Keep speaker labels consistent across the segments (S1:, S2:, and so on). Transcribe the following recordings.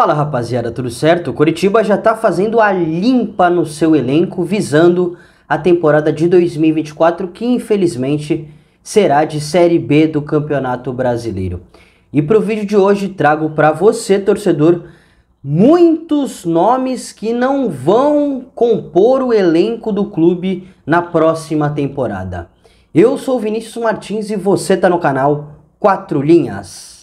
S1: Fala rapaziada, tudo certo? Curitiba já está fazendo a limpa no seu elenco visando a temporada de 2024, que infelizmente será de Série B do Campeonato Brasileiro. E para o vídeo de hoje trago para você, torcedor, muitos nomes que não vão compor o elenco do clube na próxima temporada. Eu sou Vinícius Martins e você está no canal Quatro Linhas.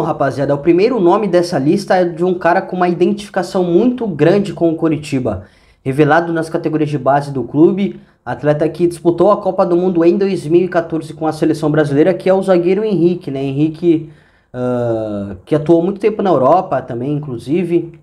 S1: Bom, rapaziada, o primeiro nome dessa lista é de um cara com uma identificação muito grande com o Coritiba. Revelado nas categorias de base do clube, atleta que disputou a Copa do Mundo em 2014 com a seleção brasileira, que é o zagueiro Henrique, né? Henrique uh, que atuou muito tempo na Europa também, inclusive,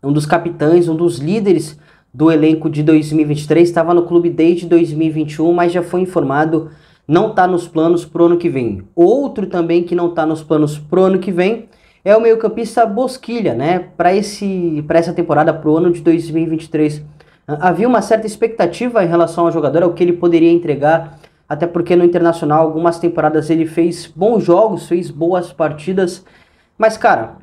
S1: um dos capitães, um dos líderes do elenco de 2023, estava no clube desde 2021, mas já foi informado não está nos planos para o ano que vem. Outro também que não está nos planos para o ano que vem é o meio-campista Bosquilha, né? Para esse para essa temporada para o ano de 2023. Ah, havia uma certa expectativa em relação ao jogador, ao que ele poderia entregar, até porque no Internacional algumas temporadas ele fez bons jogos, fez boas partidas, mas cara,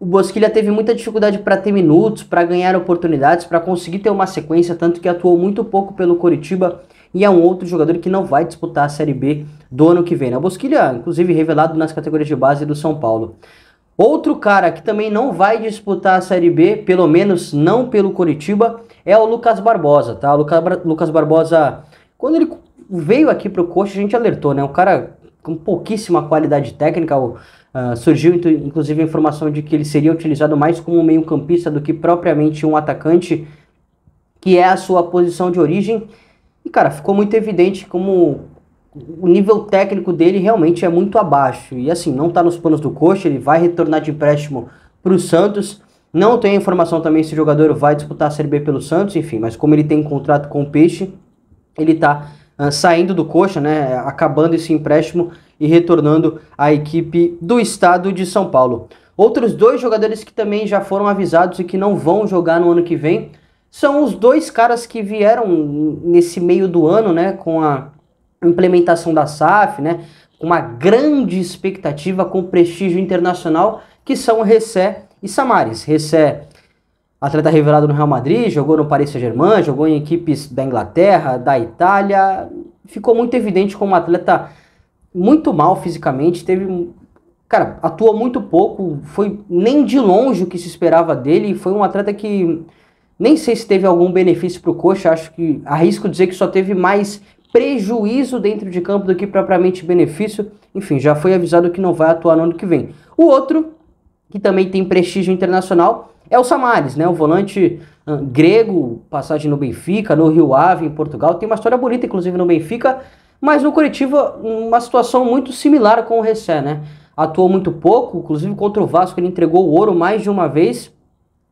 S1: o Bosquilha teve muita dificuldade para ter minutos, para ganhar oportunidades, para conseguir ter uma sequência, tanto que atuou muito pouco pelo Coritiba e é um outro jogador que não vai disputar a Série B do ano que vem. Na né? Bosquilha, inclusive revelado nas categorias de base do São Paulo. Outro cara que também não vai disputar a Série B, pelo menos não pelo Coritiba, é o Lucas Barbosa, tá? O Lucas Barbosa, quando ele veio aqui para o Coxa, a gente alertou, né? Um cara com pouquíssima qualidade técnica, uh, surgiu inclusive a informação de que ele seria utilizado mais como meio-campista do que propriamente um atacante, que é a sua posição de origem. E, cara, ficou muito evidente como o nível técnico dele realmente é muito abaixo. E, assim, não está nos planos do coxa, ele vai retornar de empréstimo para o Santos. Não tem informação também se o jogador vai disputar a Série B pelo Santos, enfim, mas como ele tem contrato com o Peixe, ele está uh, ah, saindo do coxa, né, acabando esse empréstimo e retornando à equipe do estado de São Paulo. Outros dois jogadores que também já foram avisados e que não vão jogar no ano que vem são os dois caras que vieram nesse meio do ano, né, com a implementação da SAF, né, com uma grande expectativa com prestígio internacional, que são Ressé e Samaris. Ressé, atleta revelado no Real Madrid, jogou no Paris Saint-Germain, jogou em equipes da Inglaterra, da Itália, ficou muito evidente como um atleta muito mal fisicamente, teve cara, atua muito pouco, foi nem de longe o que se esperava dele, foi um atleta que nem sei se teve algum benefício para o Coxa, acho que arrisco dizer que só teve mais prejuízo dentro de campo do que propriamente benefício. Enfim, já foi avisado que não vai atuar no ano que vem. O outro, que também tem prestígio internacional, é o Samares, né? O volante ah, grego, passagem no Benfica, no Rio Ave, em Portugal. Tem uma história bonita, inclusive, no Benfica, mas no Curitiba, uma situação muito similar com o Ressé, né? Atuou muito pouco, inclusive contra o Vasco, ele entregou o ouro mais de uma vez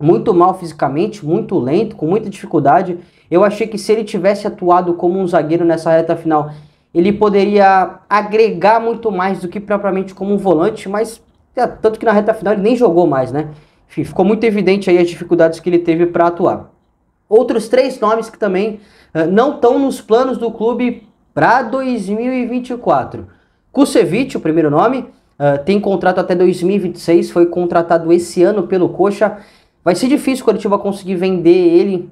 S1: muito mal fisicamente, muito lento, com muita dificuldade. Eu achei que se ele tivesse atuado como um zagueiro nessa reta final, ele poderia agregar muito mais do que propriamente como um volante, mas é, tanto que na reta final ele nem jogou mais, né? Enfim, ficou muito evidente aí as dificuldades que ele teve para atuar. Outros três nomes que também uh, não estão nos planos do clube para 2024. Kusevich, o primeiro nome, uh, tem contrato até 2026, foi contratado esse ano pelo Coxa Vai ser difícil o Curitiba conseguir vender ele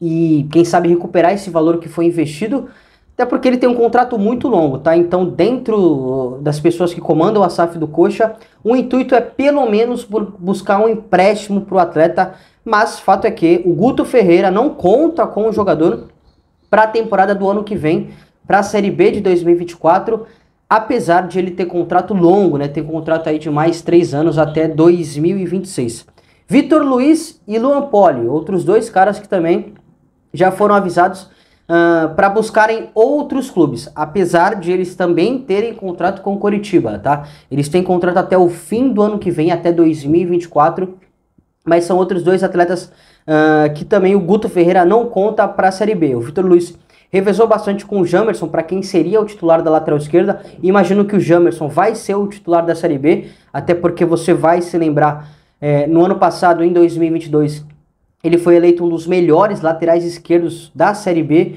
S1: e, quem sabe, recuperar esse valor que foi investido, até porque ele tem um contrato muito longo, tá? Então, dentro das pessoas que comandam a SAF do Coxa, o intuito é pelo menos buscar um empréstimo para o atleta, mas fato é que o Guto Ferreira não conta com o jogador para a temporada do ano que vem, para a Série B de 2024, apesar de ele ter contrato longo, né? Tem contrato aí de mais três anos até 2026. Vitor Luiz e Luan Poli, outros dois caras que também já foram avisados uh, ah, para buscarem outros clubes, apesar de eles também terem contrato com Coritiba, tá? Eles têm contrato até o fim do ano que vem, até 2024, mas são outros dois atletas uh, que também o Guto Ferreira não conta para a Série B. O Vitor Luiz revezou bastante com o Jamerson para quem seria o titular da lateral esquerda. Imagino que o Jamerson vai ser o titular da Série B, até porque você vai se lembrar é, no ano passado, em 2022, ele foi eleito um dos melhores laterais esquerdos da Série B.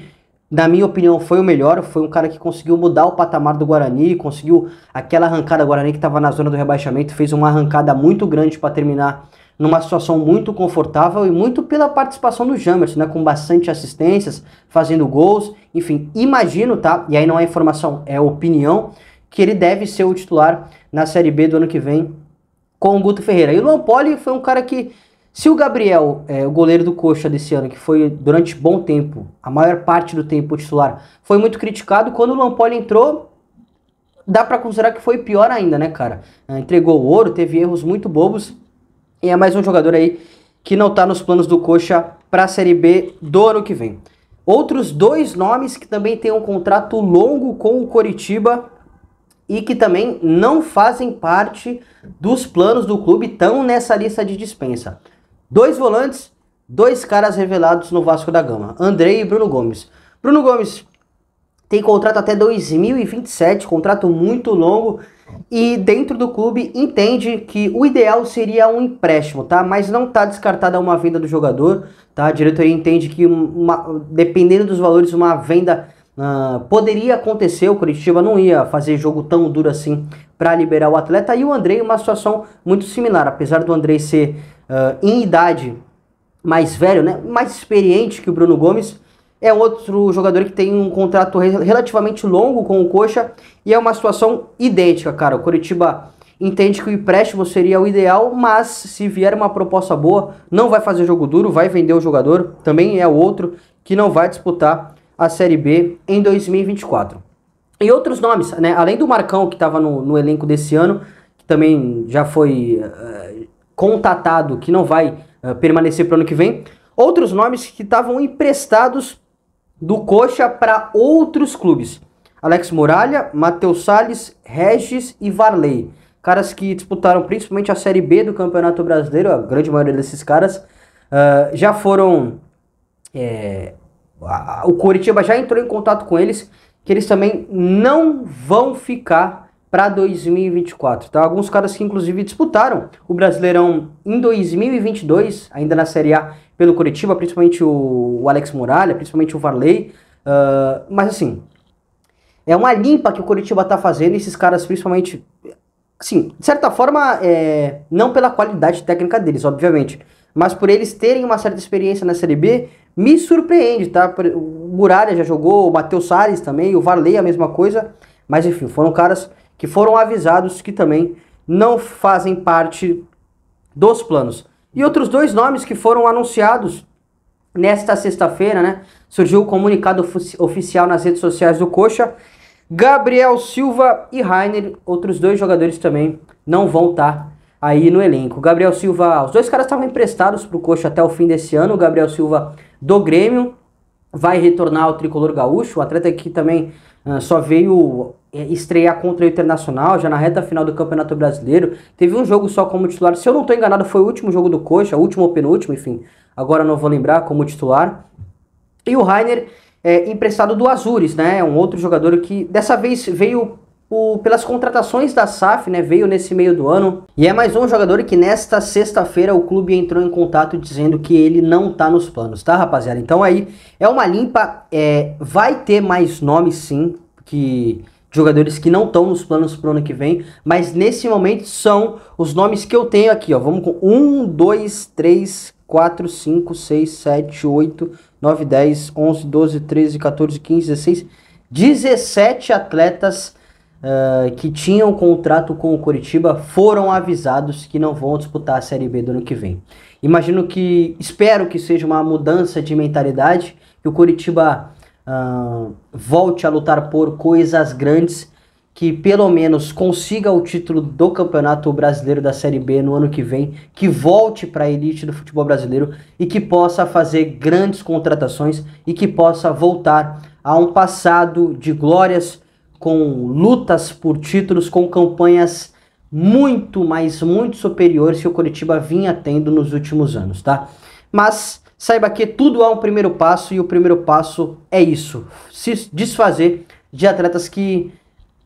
S1: Na minha opinião, foi o melhor. Foi um cara que conseguiu mudar o patamar do Guarani, conseguiu aquela arrancada Guarani que estava na zona do rebaixamento, fez uma arrancada muito grande para terminar numa situação muito confortável e muito pela participação do Jamerson, né, com bastante assistências, fazendo gols, enfim, imagino, tá? E aí não é informação, é opinião, que ele deve ser o titular na Série B do ano que vem com o Guto Ferreira. E o Luan Poli foi um cara que, se o Gabriel, é, o goleiro do Coxa desse ano, que foi durante bom tempo, a maior parte do tempo titular, foi muito criticado, quando o Luan Poli entrou, dá para considerar que foi pior ainda, né, cara? É, entregou ouro, teve erros muito bobos, e é mais um jogador aí que não tá nos planos do Coxa para a Série B do ano que vem. Outros dois nomes que também têm um contrato longo com o Coritiba e que também não fazem parte dos planos do clube, estão nessa lista de dispensa. Dois volantes, dois caras revelados no Vasco da Gama, Andrei e Bruno Gomes. Bruno Gomes tem contrato até 2027, contrato muito longo, e dentro do clube entende que o ideal seria um empréstimo, tá? Mas não está descartada uma venda do jogador, tá? A diretoria entende que uma, dependendo dos valores, uma venda Uh, poderia acontecer, o Curitiba não ia fazer jogo tão duro assim para liberar o atleta. E o Andrei, uma situação muito similar, apesar do Andrei ser uh, em idade mais velho, né, mais experiente que o Bruno Gomes, é outro jogador que tem um contrato relativamente longo com o Coxa e é uma situação idêntica, cara. O Curitiba entende que o empréstimo seria o ideal, mas se vier uma proposta boa, não vai fazer jogo duro, vai vender o jogador, também é outro que não vai disputar a Série B em 2024. E outros nomes, né? Além do Marcão, que estava no, no, elenco desse ano, que também já foi uh, contatado que não vai uh, permanecer para o ano que vem. Outros nomes que estavam emprestados do Coxa para outros clubes. Alex Muralha, Matheus Salles, Regis e Varley. Caras que disputaram principalmente a Série B do Campeonato Brasileiro, a grande maioria desses caras, uh, já foram é, o Coritiba já entrou em contato com eles, que eles também não vão ficar para 2024, tá? Alguns caras que inclusive disputaram o Brasileirão em 2022, ainda na Série A pelo Coritiba, principalmente o, o Alex Muralha, principalmente o Varley, uh, mas assim, é uma limpa que o Coritiba está fazendo, esses caras principalmente, sim, de certa forma, é, não pela qualidade técnica deles, obviamente, mas por eles terem uma certa experiência na Série B, me surpreende, tá? O Muralha já jogou, o Matheus Salles também, o Varley a mesma coisa, mas enfim, foram caras que foram avisados que também não fazem parte dos planos. E outros dois nomes que foram anunciados nesta sexta-feira, né? Surgiu o um comunicado oficial nas redes sociais do Coxa. Gabriel Silva e Rainer, outros dois jogadores também não vão estar tá aí no elenco. Gabriel Silva, os dois caras estavam emprestados para o Coxa até o fim desse ano. O Gabriel Silva do Grêmio, vai retornar ao tricolor gaúcho, o atleta que também uh, só veio é, estrear contra o Internacional, já na reta final do Campeonato Brasileiro, teve um jogo só como titular, se eu não estou enganado foi o último jogo do Coxa, último ou penúltimo, enfim, agora não vou lembrar, como titular, e o Rainer é emprestado do Azures, né, é um outro jogador que dessa vez veio o, pelas contratações da SAF, né, veio nesse meio do ano. E é mais um jogador que nesta sexta-feira o clube entrou em contato dizendo que ele não tá nos planos, tá, rapaziada? Então aí é uma limpa, é, vai ter mais nomes sim, que jogadores que não estão nos planos pro ano que vem, mas nesse momento são os nomes que eu tenho aqui, ó. Vamos com 1 2 3 4 5 6 7 8 9 10 11 12 13 14 15 16 17 atletas ah, que tinham contrato com o Curitiba foram avisados que não vão disputar a Série B do ano que vem. Imagino que, espero que seja uma mudança de mentalidade, que o Curitiba uh, ah, volte a lutar por coisas grandes, que pelo menos consiga o título do Campeonato Brasileiro da Série B no ano que vem, que volte para a elite do futebol brasileiro e que possa fazer grandes contratações e que possa voltar a um passado de glórias com lutas por títulos, com campanhas muito, mas muito superiores que o Curitiba vinha tendo nos últimos anos, tá? Mas saiba que tudo há um primeiro passo e o primeiro passo é isso: se desfazer de atletas que,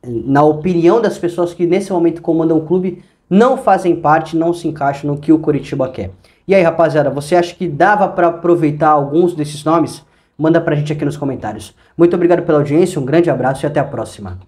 S1: na opinião das pessoas que nesse momento comandam o clube, não fazem parte, não se encaixam no que o Curitiba quer. E aí, rapaziada, você acha que dava para aproveitar alguns desses nomes? manda pra gente aqui nos comentários. Muito obrigado pela audiência, um grande abraço e até a próxima.